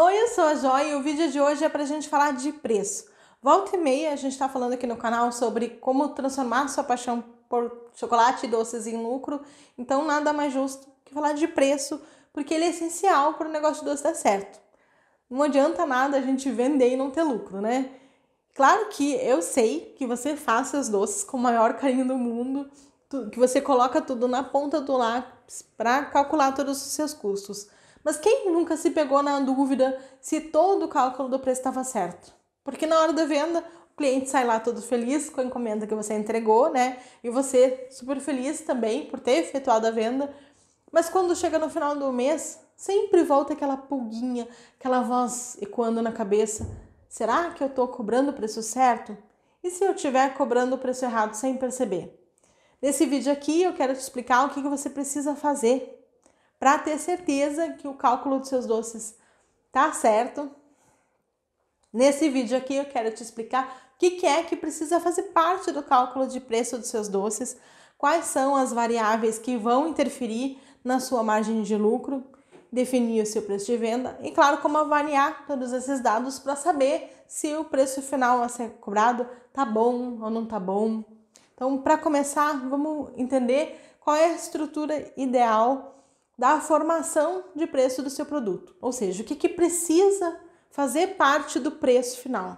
Oi, eu sou a Joy e o vídeo de hoje é para a gente falar de preço. Volta e meia a gente está falando aqui no canal sobre como transformar sua paixão por chocolate e doces em lucro, então nada mais justo que falar de preço, porque ele é essencial para o negócio de doce dar certo. Não adianta nada a gente vender e não ter lucro, né? Claro que eu sei que você faz seus doces com o maior carinho do mundo, que você coloca tudo na ponta do lápis para calcular todos os seus custos. Mas quem nunca se pegou na dúvida se todo o cálculo do preço estava certo? Porque na hora da venda, o cliente sai lá todo feliz com a encomenda que você entregou, né? E você super feliz também por ter efetuado a venda. Mas quando chega no final do mês, sempre volta aquela pulguinha, aquela voz ecoando na cabeça. Será que eu estou cobrando o preço certo? E se eu estiver cobrando o preço errado sem perceber? Nesse vídeo aqui eu quero te explicar o que você precisa fazer para ter certeza que o cálculo dos seus doces tá certo. Nesse vídeo aqui eu quero te explicar o que, que é que precisa fazer parte do cálculo de preço dos seus doces, quais são as variáveis que vão interferir na sua margem de lucro, definir o seu preço de venda e, claro, como avaliar todos esses dados para saber se o preço final a ser cobrado tá bom ou não tá bom. Então, para começar, vamos entender qual é a estrutura ideal da formação de preço do seu produto, ou seja, o que, que precisa fazer parte do preço final.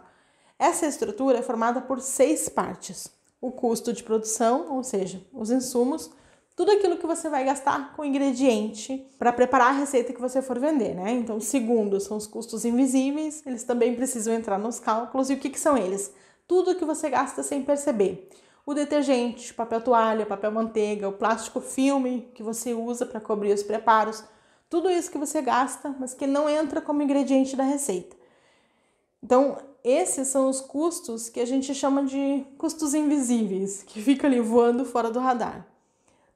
Essa estrutura é formada por seis partes: o custo de produção, ou seja, os insumos, tudo aquilo que você vai gastar com ingrediente para preparar a receita que você for vender, né? Então, segundo, são os custos invisíveis, eles também precisam entrar nos cálculos. E o que, que são eles? Tudo que você gasta sem perceber o detergente, papel toalha, papel manteiga, o plástico filme que você usa para cobrir os preparos, tudo isso que você gasta, mas que não entra como ingrediente da receita. Então, esses são os custos que a gente chama de custos invisíveis, que fica ali voando fora do radar.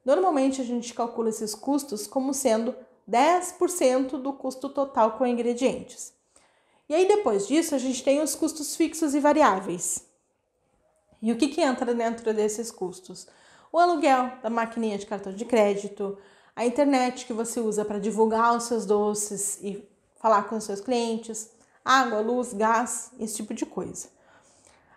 Normalmente a gente calcula esses custos como sendo 10% do custo total com ingredientes. E aí depois disso a gente tem os custos fixos e variáveis, e o que, que entra dentro desses custos? O aluguel da maquininha de cartão de crédito, a internet que você usa para divulgar os seus doces e falar com os seus clientes, água, luz, gás, esse tipo de coisa.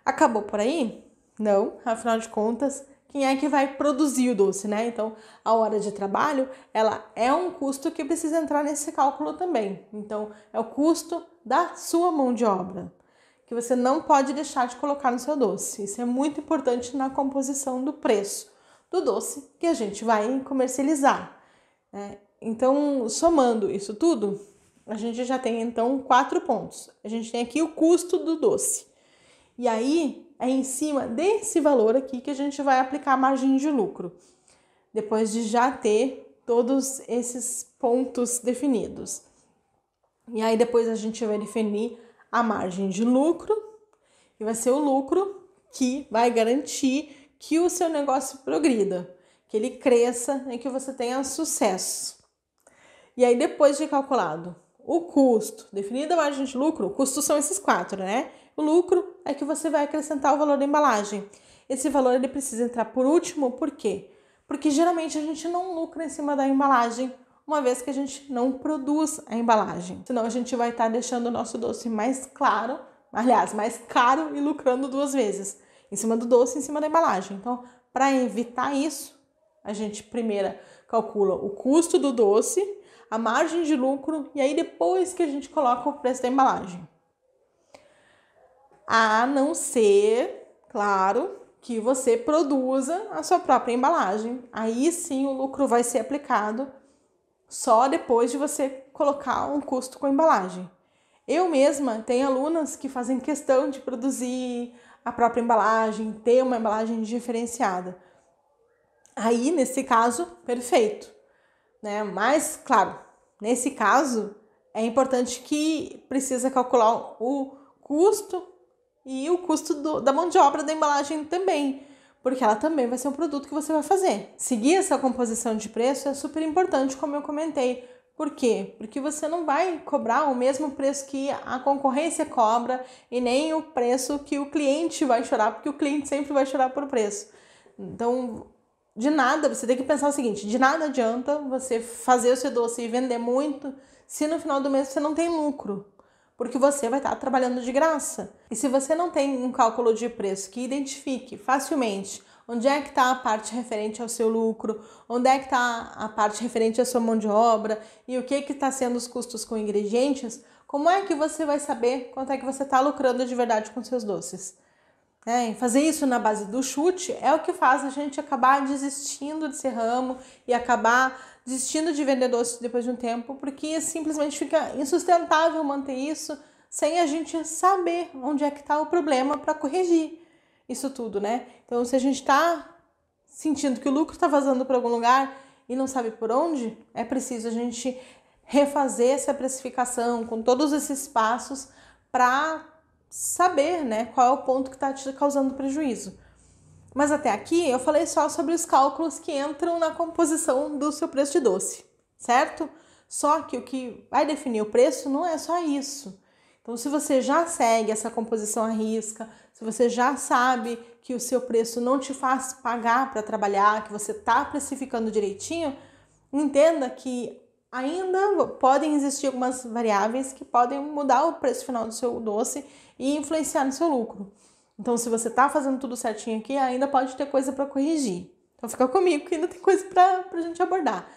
Acabou por aí? Não, afinal de contas, quem é que vai produzir o doce, né? Então, a hora de trabalho, ela é um custo que precisa entrar nesse cálculo também. Então, é o custo da sua mão de obra que você não pode deixar de colocar no seu doce. Isso é muito importante na composição do preço do doce que a gente vai comercializar. Né? Então, somando isso tudo, a gente já tem então quatro pontos. A gente tem aqui o custo do doce. E aí é em cima desse valor aqui que a gente vai aplicar a margem de lucro. Depois de já ter todos esses pontos definidos. E aí depois a gente vai definir a margem de lucro e vai ser o lucro que vai garantir que o seu negócio progrida, que ele cresça e que você tenha sucesso. E aí, depois de calculado o custo, definida a margem de lucro, custos são esses quatro, né? O lucro é que você vai acrescentar o valor da embalagem. Esse valor ele precisa entrar por último, por quê? Porque geralmente a gente não lucra em cima da embalagem uma vez que a gente não produz a embalagem. Senão a gente vai estar tá deixando o nosso doce mais claro, aliás, mais caro e lucrando duas vezes, em cima do doce, em cima da embalagem. Então, para evitar isso, a gente primeiro calcula o custo do doce, a margem de lucro e aí depois que a gente coloca o preço da embalagem. A não ser, claro, que você produza a sua própria embalagem. Aí sim o lucro vai ser aplicado só depois de você colocar um custo com a embalagem. Eu mesma tenho alunas que fazem questão de produzir a própria embalagem, ter uma embalagem diferenciada. Aí, nesse caso, perfeito. Né? Mas, claro, nesse caso, é importante que precisa calcular o custo e o custo do, da mão de obra da embalagem também, porque ela também vai ser um produto que você vai fazer. Seguir essa composição de preço é super importante, como eu comentei. Por quê? Porque você não vai cobrar o mesmo preço que a concorrência cobra e nem o preço que o cliente vai chorar, porque o cliente sempre vai chorar por preço. Então, de nada, você tem que pensar o seguinte: de nada adianta você fazer o seu doce e vender muito se no final do mês você não tem lucro porque você vai estar tá trabalhando de graça. E se você não tem um cálculo de preço que identifique facilmente onde é que está a parte referente ao seu lucro, onde é que está a parte referente à sua mão de obra e o que que está sendo os custos com ingredientes, como é que você vai saber quanto é que você está lucrando de verdade com seus doces? É, fazer isso na base do chute é o que faz a gente acabar desistindo desse ramo e acabar desistindo de vender doce depois de um tempo, porque simplesmente fica insustentável manter isso sem a gente saber onde é que está o problema para corrigir isso tudo, né? Então, se a gente está sentindo que o lucro está vazando para algum lugar e não sabe por onde, é preciso a gente refazer essa precificação com todos esses passos para saber, né, qual é o ponto que está te causando prejuízo. Mas até aqui eu falei só sobre os cálculos que entram na composição do seu preço de doce, certo? Só que o que vai definir o preço não é só isso. Então, se você já segue essa composição à risca, se você já sabe que o seu preço não te faz pagar para trabalhar, que você está precificando direitinho, entenda que ainda podem existir algumas variáveis que podem mudar o preço final do seu doce e influenciar no seu lucro. Então, se você tá fazendo tudo certinho aqui, ainda pode ter coisa para corrigir. Então, fica comigo que ainda tem coisa para a gente abordar.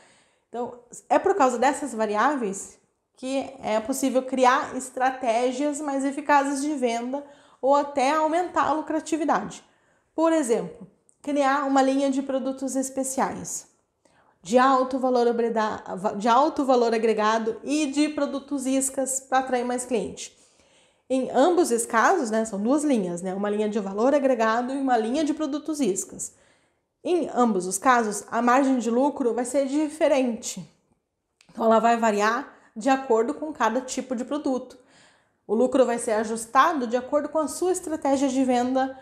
Então, é por causa dessas variáveis que é possível criar estratégias mais eficazes de venda ou até aumentar a lucratividade. Por exemplo, criar uma linha de produtos especiais de alto valor, de alto valor agregado e de produtos iscas para atrair mais clientes. Em ambos os casos, né, são duas linhas, né, uma linha de valor agregado e uma linha de produtos iscas. Em ambos os casos, a margem de lucro vai ser diferente. Então, ela vai variar de acordo com cada tipo de produto. O lucro vai ser ajustado de acordo com a sua estratégia de venda,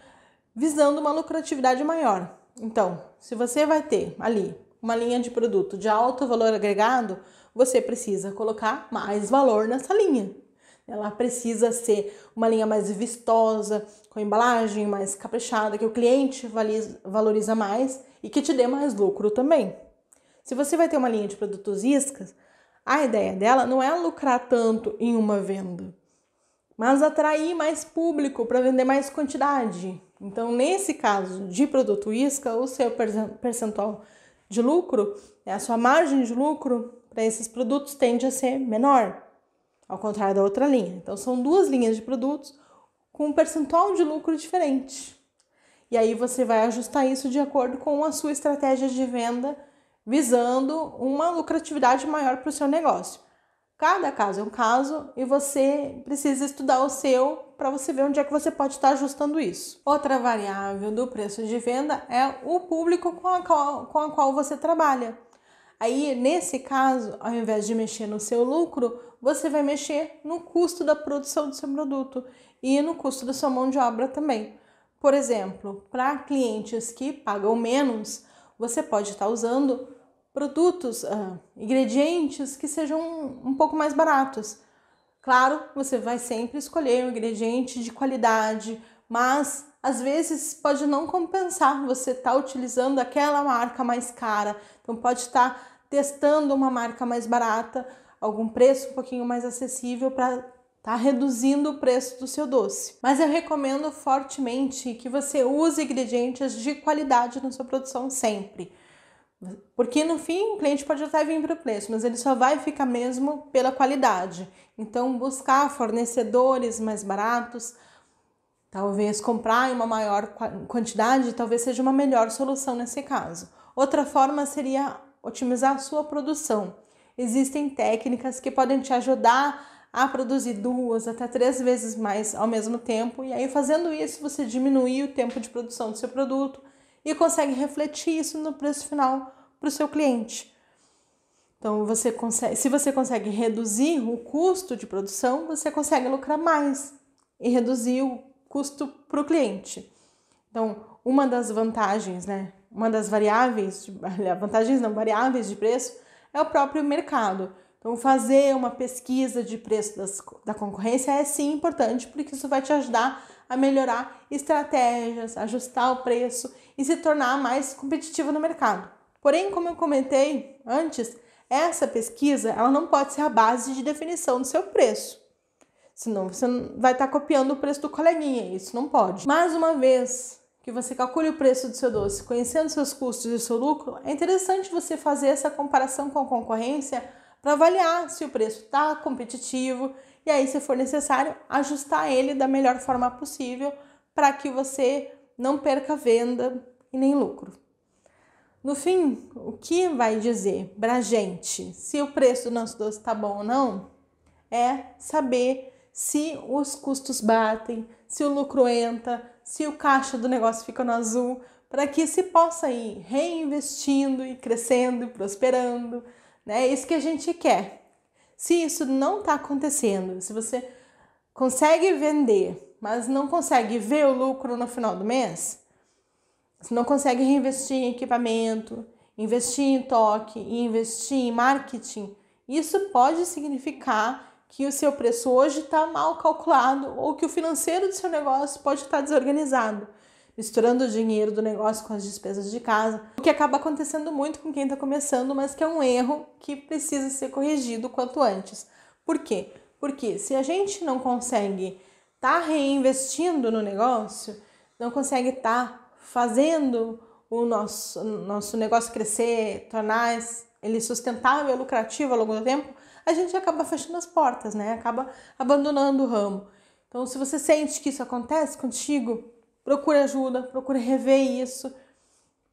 visando uma lucratividade maior. Então, se você vai ter ali uma linha de produto de alto valor agregado, você precisa colocar mais valor nessa linha. Ela precisa ser uma linha mais vistosa, com embalagem mais caprichada, que o cliente valoriza mais e que te dê mais lucro também. Se você vai ter uma linha de produtos iscas, a ideia dela não é lucrar tanto em uma venda, mas atrair mais público para vender mais quantidade. Então, nesse caso de produto isca, o seu percentual de lucro, né, a sua margem de lucro para esses produtos tende a ser menor ao contrário da outra linha. Então, são duas linhas de produtos com um percentual de lucro diferente. E aí você vai ajustar isso de acordo com a sua estratégia de venda, visando uma lucratividade maior para o seu negócio. Cada caso é um caso e você precisa estudar o seu para você ver onde é que você pode estar ajustando isso. Outra variável do preço de venda é o público com a qual, com a qual você trabalha. Aí, nesse caso, ao invés de mexer no seu lucro, você vai mexer no custo da produção do seu produto e no custo da sua mão de obra também. Por exemplo, para clientes que pagam menos, você pode estar tá usando produtos, uh, ingredientes que sejam um, um pouco mais baratos. Claro, você vai sempre escolher um ingrediente de qualidade, mas às vezes pode não compensar você estar tá utilizando aquela marca mais cara. Então pode estar tá testando uma marca mais barata algum preço um pouquinho mais acessível para tá reduzindo o preço do seu doce. Mas eu recomendo fortemente que você use ingredientes de qualidade na sua produção sempre. Porque no fim o cliente pode até vir para o preço, mas ele só vai ficar mesmo pela qualidade. Então buscar fornecedores mais baratos, talvez comprar em uma maior quantidade, talvez seja uma melhor solução nesse caso. Outra forma seria otimizar a sua produção existem técnicas que podem te ajudar a produzir duas até três vezes mais ao mesmo tempo. E aí, fazendo isso, você diminui o tempo de produção do seu produto e consegue refletir isso no preço final para o seu cliente. Então, você consegue, se você consegue reduzir o custo de produção, você consegue lucrar mais e reduzir o custo para o cliente. Então, uma das vantagens, né? Uma das variáveis, vantagens não variáveis de preço é o próprio mercado. Então, fazer uma pesquisa de preço das, da concorrência é sim importante, porque isso vai te ajudar a melhorar estratégias, ajustar o preço e se tornar mais competitivo no mercado. Porém, como eu comentei antes, essa pesquisa ela não pode ser a base de definição do seu preço. Senão você vai estar copiando o preço do coleguinha, isso não pode. Mais uma vez, que você calcule o preço do seu doce conhecendo seus custos e seu lucro, é interessante você fazer essa comparação com a concorrência para avaliar se o preço está competitivo e aí, se for necessário, ajustar ele da melhor forma possível para que você não perca venda e nem lucro. No fim, o que vai dizer para a gente se o preço do nosso doce está bom ou não é saber se os custos batem, se o lucro entra, se o caixa do negócio fica no azul, para que se possa ir reinvestindo e crescendo e prosperando. Né? É isso que a gente quer. Se isso não está acontecendo, se você consegue vender, mas não consegue ver o lucro no final do mês, se não consegue reinvestir em equipamento, investir em toque, investir em marketing, isso pode significar que o seu preço hoje está mal calculado ou que o financeiro do seu negócio pode estar tá desorganizado, misturando o dinheiro do negócio com as despesas de casa, o que acaba acontecendo muito com quem está começando, mas que é um erro que precisa ser corrigido quanto antes. Por quê? Porque se a gente não consegue estar tá reinvestindo no negócio, não consegue estar tá fazendo o nosso, nosso negócio crescer, tornar ele sustentável, lucrativo ao longo do tempo, a gente acaba fechando as portas, né? Acaba abandonando o ramo. Então, se você sente que isso acontece contigo, procure ajuda, procure rever isso,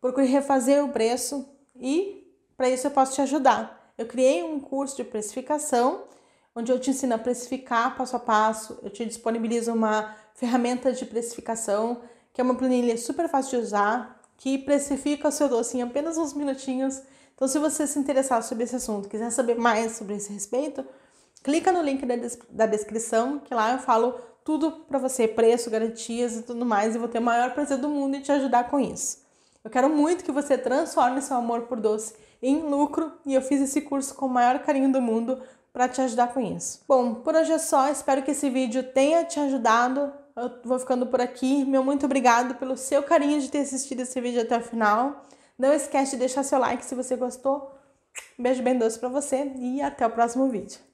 procure refazer o preço e para isso eu posso te ajudar. Eu criei um curso de precificação onde eu te ensino a precificar passo a passo, eu te disponibilizo uma ferramenta de precificação, que é uma planilha super fácil de usar, que precifica o seu doce em apenas uns minutinhos então, se você se interessar sobre esse assunto, quiser saber mais sobre esse respeito, clica no link da, des da descrição, que lá eu falo tudo para você, preço, garantias e tudo mais, e vou ter o maior prazer do mundo em te ajudar com isso. Eu quero muito que você transforme seu amor por doce em lucro e eu fiz esse curso com o maior carinho do mundo para te ajudar com isso. Bom, por hoje é só, espero que esse vídeo tenha te ajudado. Eu vou ficando por aqui. Meu muito obrigado pelo seu carinho de ter assistido esse vídeo até o final. Não esquece de deixar seu like se você gostou. Um beijo bem doce para você e até o próximo vídeo.